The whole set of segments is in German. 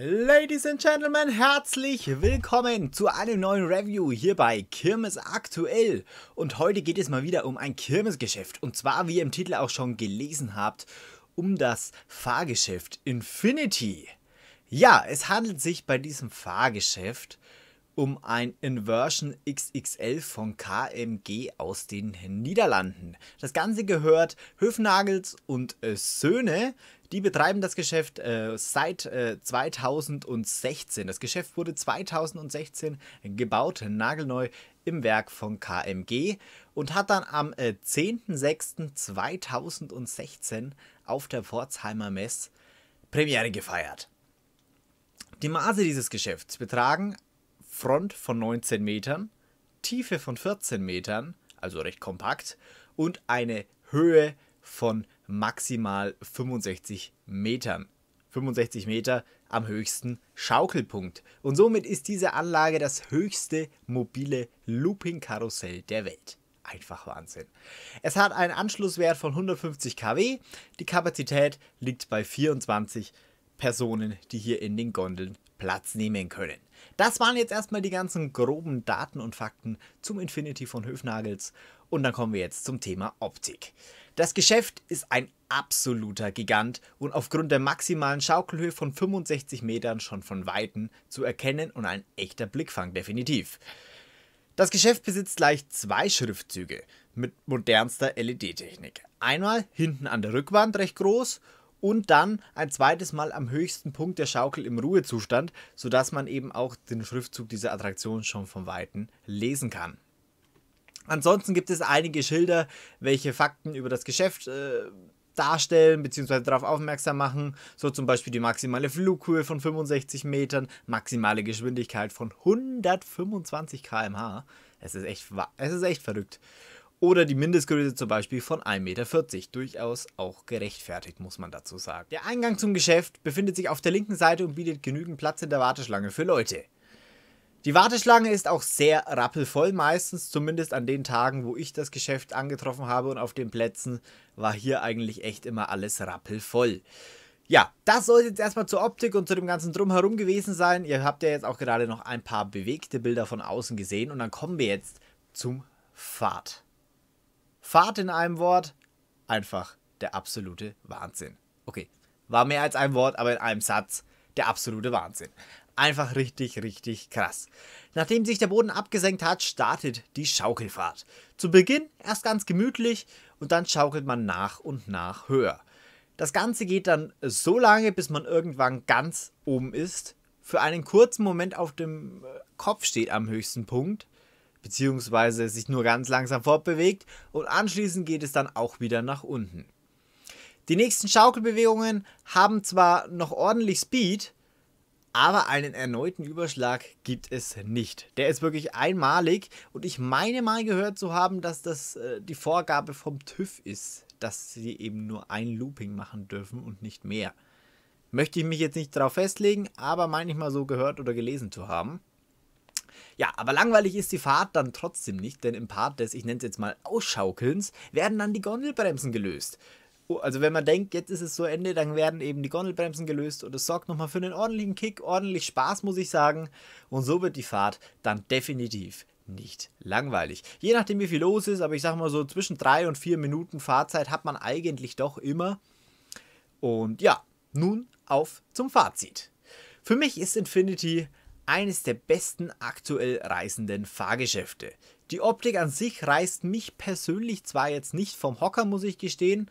Ladies and Gentlemen, herzlich willkommen zu einem neuen Review hier bei Kirmes Aktuell. Und heute geht es mal wieder um ein Kirmesgeschäft. Und zwar, wie ihr im Titel auch schon gelesen habt, um das Fahrgeschäft Infinity. Ja, es handelt sich bei diesem Fahrgeschäft um ein Inversion XXL von KMG aus den Niederlanden. Das Ganze gehört Höfnagels und Söhne. Die betreiben das Geschäft äh, seit äh, 2016. Das Geschäft wurde 2016 gebaut, nagelneu im Werk von KMG und hat dann am äh, 10.06.2016 auf der Pforzheimer Mess Premiere gefeiert. Die Maße dieses Geschäfts betragen Front von 19 Metern, Tiefe von 14 Metern, also recht kompakt, und eine Höhe von von maximal 65 Metern. 65 Meter am höchsten Schaukelpunkt. Und somit ist diese Anlage das höchste mobile Looping-Karussell der Welt. Einfach Wahnsinn. Es hat einen Anschlusswert von 150 kW, die Kapazität liegt bei 24 kW. Personen, die hier in den Gondeln Platz nehmen können. Das waren jetzt erstmal die ganzen groben Daten und Fakten zum Infinity von Höfnagels und dann kommen wir jetzt zum Thema Optik. Das Geschäft ist ein absoluter Gigant und aufgrund der maximalen Schaukelhöhe von 65 Metern schon von Weitem zu erkennen und ein echter Blickfang definitiv. Das Geschäft besitzt gleich zwei Schriftzüge mit modernster LED-Technik. Einmal hinten an der Rückwand recht groß und dann ein zweites Mal am höchsten Punkt der Schaukel im Ruhezustand, sodass man eben auch den Schriftzug dieser Attraktion schon von Weitem lesen kann. Ansonsten gibt es einige Schilder, welche Fakten über das Geschäft äh, darstellen bzw. darauf aufmerksam machen, so zum Beispiel die maximale Flughöhe von 65 Metern, maximale Geschwindigkeit von 125 km/h. Es es ist echt verrückt oder die Mindestgröße zum Beispiel von 1,40 Meter. Durchaus auch gerechtfertigt, muss man dazu sagen. Der Eingang zum Geschäft befindet sich auf der linken Seite und bietet genügend Platz in der Warteschlange für Leute. Die Warteschlange ist auch sehr rappelvoll, meistens zumindest an den Tagen, wo ich das Geschäft angetroffen habe und auf den Plätzen war hier eigentlich echt immer alles rappelvoll. Ja, das soll jetzt erstmal zur Optik und zu dem ganzen Drumherum gewesen sein. Ihr habt ja jetzt auch gerade noch ein paar bewegte Bilder von außen gesehen und dann kommen wir jetzt zum Fahrt. Fahrt in einem Wort, einfach der absolute Wahnsinn. Okay, war mehr als ein Wort, aber in einem Satz der absolute Wahnsinn. Einfach richtig, richtig krass. Nachdem sich der Boden abgesenkt hat, startet die Schaukelfahrt. Zu Beginn erst ganz gemütlich und dann schaukelt man nach und nach höher. Das Ganze geht dann so lange, bis man irgendwann ganz oben ist, für einen kurzen Moment auf dem äh, Kopf steht am höchsten Punkt beziehungsweise sich nur ganz langsam fortbewegt und anschließend geht es dann auch wieder nach unten. Die nächsten Schaukelbewegungen haben zwar noch ordentlich Speed, aber einen erneuten Überschlag gibt es nicht. Der ist wirklich einmalig und ich meine mal gehört zu haben, dass das äh, die Vorgabe vom TÜV ist, dass sie eben nur ein Looping machen dürfen und nicht mehr. Möchte ich mich jetzt nicht darauf festlegen, aber meine ich mal so gehört oder gelesen zu haben. Ja, aber langweilig ist die Fahrt dann trotzdem nicht, denn im Part des, ich nenne es jetzt mal Ausschaukelns, werden dann die Gondelbremsen gelöst. Oh, also wenn man denkt, jetzt ist es so Ende, dann werden eben die Gondelbremsen gelöst und es sorgt nochmal für einen ordentlichen Kick, ordentlich Spaß, muss ich sagen. Und so wird die Fahrt dann definitiv nicht langweilig. Je nachdem, wie viel los ist, aber ich sag mal so zwischen drei und vier Minuten Fahrzeit hat man eigentlich doch immer. Und ja, nun auf zum Fazit. Für mich ist Infinity eines der besten aktuell reisenden Fahrgeschäfte. Die Optik an sich reißt mich persönlich zwar jetzt nicht vom Hocker, muss ich gestehen.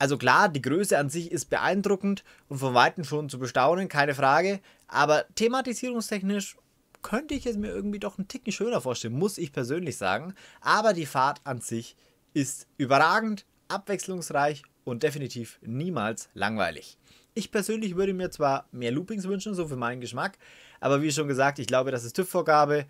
Also klar, die Größe an sich ist beeindruckend und von weitem schon zu bestaunen, keine Frage. Aber thematisierungstechnisch könnte ich es mir irgendwie doch einen Ticken schöner vorstellen, muss ich persönlich sagen. Aber die Fahrt an sich ist überragend, abwechslungsreich und definitiv niemals langweilig. Ich persönlich würde mir zwar mehr Loopings wünschen, so für meinen Geschmack, aber wie schon gesagt, ich glaube, das ist TÜV-Vorgabe.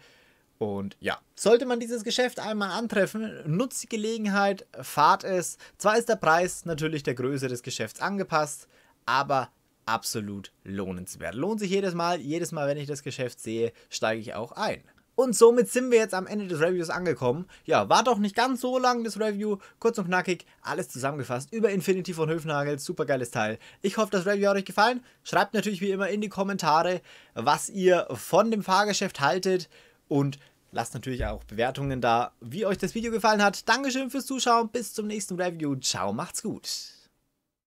Und ja, sollte man dieses Geschäft einmal antreffen, nutzt die Gelegenheit, fahrt es. Zwar ist der Preis natürlich der Größe des Geschäfts angepasst, aber absolut lohnenswert. Lohnt sich jedes Mal. Jedes Mal, wenn ich das Geschäft sehe, steige ich auch ein. Und somit sind wir jetzt am Ende des Reviews angekommen. Ja, war doch nicht ganz so lang das Review. Kurz und knackig, alles zusammengefasst über Infinity von Höfnagel. Super geiles Teil. Ich hoffe, das Review hat euch gefallen. Schreibt natürlich wie immer in die Kommentare, was ihr von dem Fahrgeschäft haltet. Und lasst natürlich auch Bewertungen da, wie euch das Video gefallen hat. Dankeschön fürs Zuschauen. Bis zum nächsten Review. Ciao, macht's gut.